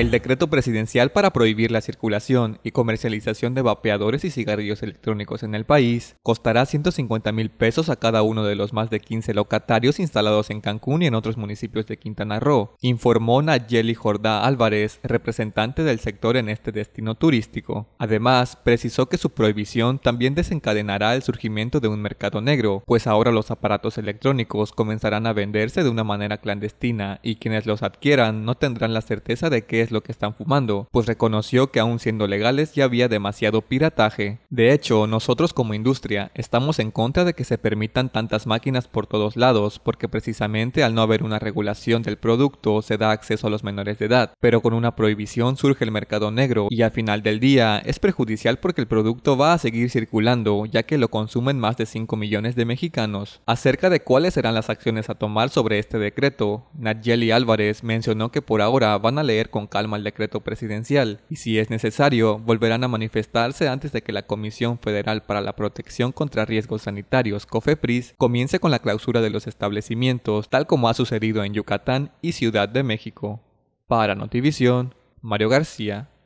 el decreto presidencial para prohibir la circulación y comercialización de vapeadores y cigarrillos electrónicos en el país costará 150 mil pesos a cada uno de los más de 15 locatarios instalados en Cancún y en otros municipios de Quintana Roo, informó Nayeli Jordá Álvarez, representante del sector en este destino turístico. Además, precisó que su prohibición también desencadenará el surgimiento de un mercado negro, pues ahora los aparatos electrónicos comenzarán a venderse de una manera clandestina y quienes los adquieran no tendrán la certeza de que es lo que están fumando, pues reconoció que aún siendo legales ya había demasiado pirataje. De hecho, nosotros como industria estamos en contra de que se permitan tantas máquinas por todos lados, porque precisamente al no haber una regulación del producto se da acceso a los menores de edad, pero con una prohibición surge el mercado negro y al final del día es perjudicial porque el producto va a seguir circulando ya que lo consumen más de 5 millones de mexicanos. Acerca de cuáles serán las acciones a tomar sobre este decreto, Nayeli Álvarez mencionó que por ahora van a leer con calma al decreto presidencial y si es necesario volverán a manifestarse antes de que la Comisión Federal para la Protección contra Riesgos Sanitarios, COFEPRIS, comience con la clausura de los establecimientos, tal como ha sucedido en Yucatán y Ciudad de México. Para Notivisión, Mario García.